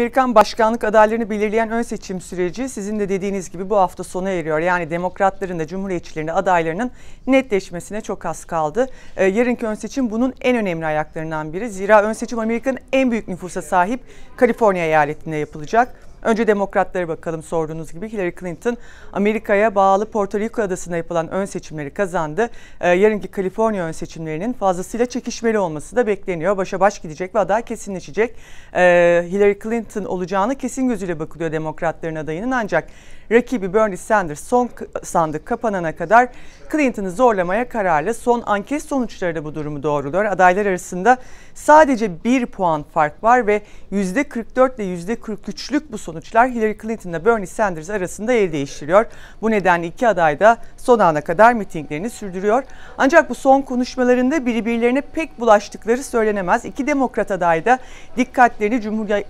Amerikan başkanlık adaylarını belirleyen ön seçim süreci sizin de dediğiniz gibi bu hafta sona eriyor. Yani demokratların da cumhuriyetçilerin adaylarının netleşmesine çok az kaldı. Ee, yarınki ön seçim bunun en önemli ayaklarından biri. Zira ön seçim Amerika'nın en büyük nüfusa sahip Kaliforniya eyaletinde yapılacak. Önce demokratlara bakalım sorduğunuz gibi Hillary Clinton Amerika'ya bağlı Porto Rico adasında yapılan ön seçimleri kazandı. Ee, yarınki Kaliforniya ön seçimlerinin fazlasıyla çekişmeli olması da bekleniyor. Başa baş gidecek ve aday kesinleşecek. Ee, Hillary Clinton olacağını kesin gözüyle bakılıyor demokratların adayının ancak rakibi Bernie Sanders son sandık kapanana kadar Clinton'ı zorlamaya kararlı. Son anket sonuçları da bu durumu doğruluyor. Adaylar arasında sadece bir puan fark var ve %44 ile %43'lük bu sonuç sonuçlar Hillary Clinton ile Bernie Sanders arasında el değiştiriyor. Bu nedenle iki aday da son ana kadar mitinglerini sürdürüyor. Ancak bu son konuşmalarında birbirlerine pek bulaştıkları söylenemez. İki demokrat aday da dikkatlerini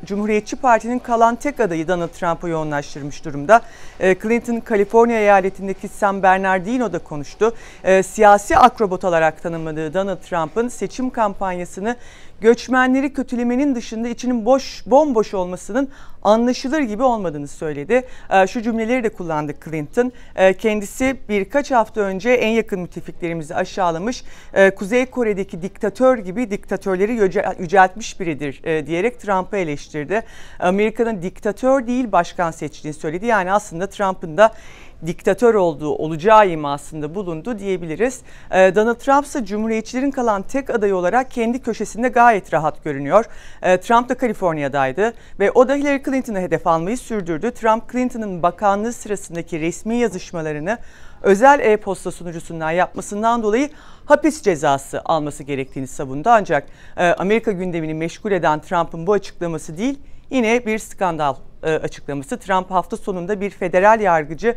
Cumhuriyetçi Parti'nin kalan tek adayı Donald Trump'a yoğunlaştırmış durumda. Ee, Clinton, Kaliforniya eyaletindeki San Bernardino'da konuştu. Ee, siyasi akrobat olarak tanımladığı Donald Trump'ın seçim kampanyasını göçmenleri kötülemenin dışında içinin boş, bomboş olmasının anlaşılır anlaşılır gibi olmadığını söyledi. Ee, şu cümleleri de kullandı Clinton. Ee, kendisi birkaç hafta önce en yakın müttefiklerimizi aşağılamış, ee, Kuzey Kore'deki diktatör gibi diktatörleri yüceltmiş biridir e, diyerek Trump'ı eleştirdi. Amerika'nın diktatör değil başkan seçtiğini söyledi. Yani aslında Trump'ın da diktatör olduğu olacağı imasında bulundu diyebiliriz. E, Donald Trump ise Cumhuriyetçilerin kalan tek adayı olarak kendi köşesinde gayet rahat görünüyor. E, Trump da Kaliforniya'daydı ve o da Hillary Clinton'ı hedef almayı sürdürdü. Trump, Clinton'ın bakanlığı sırasındaki resmi yazışmalarını özel e-posta sunucusundan yapmasından dolayı hapis cezası alması gerektiğini savundu. Ancak e, Amerika gündemini meşgul eden Trump'ın bu açıklaması değil, yine bir skandal e, açıklaması. Trump hafta sonunda bir federal yargıcı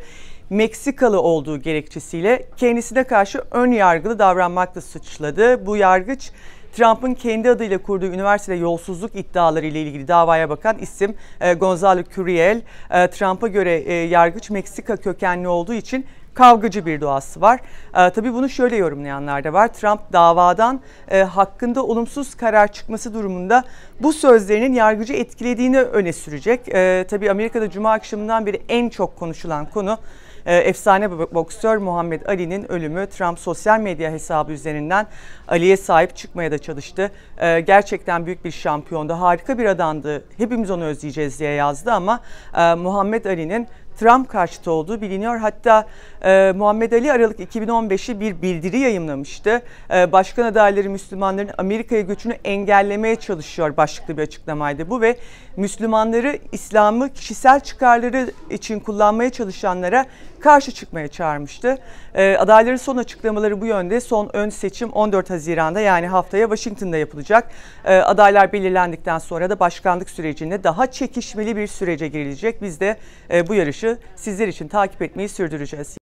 Meksikalı olduğu gerekçesiyle kendisine karşı ön yargılı davranmakla suçladı. Bu yargıç Trump'ın kendi adıyla kurduğu üniversitede yolsuzluk iddiaları ile ilgili davaya bakan isim e, Gonzalo Curiel. E, Trump'a göre yargıç Meksika kökenli olduğu için kavgacı bir doğası var. E, tabii bunu şöyle yorumlayanlar da var. Trump davadan e, hakkında olumsuz karar çıkması durumunda bu sözlerinin yargıcı etkilediğini öne sürecek. E, tabii Amerika'da cuma akşamından beri en çok konuşulan konu e, efsane boksör Muhammed Ali'nin ölümü Trump sosyal medya hesabı üzerinden Ali'ye sahip çıkmaya da çalıştı. E, gerçekten büyük bir şampiyondu, harika bir adamdı, hepimiz onu özleyeceğiz diye yazdı ama e, Muhammed Ali'nin Trump karşıtı olduğu biliniyor. Hatta e, Muhammed Ali Aralık 2015'i bir bildiri yayımlamıştı. E, başkan adayları Müslümanların Amerika'ya göçünü engellemeye çalışıyor başlıklı bir açıklamaydı bu ve Müslümanları İslam'ı kişisel çıkarları için kullanmaya çalışanlara karşı çıkmaya çağırmıştı. E, adayların son açıklamaları bu yönde. Son ön seçim 14 Haziran'da yani haftaya Washington'da yapılacak. E, adaylar belirlendikten sonra da başkanlık sürecinde daha çekişmeli bir sürece girilecek. Biz de e, bu yarışı sizler için takip etmeyi sürdüreceğiz.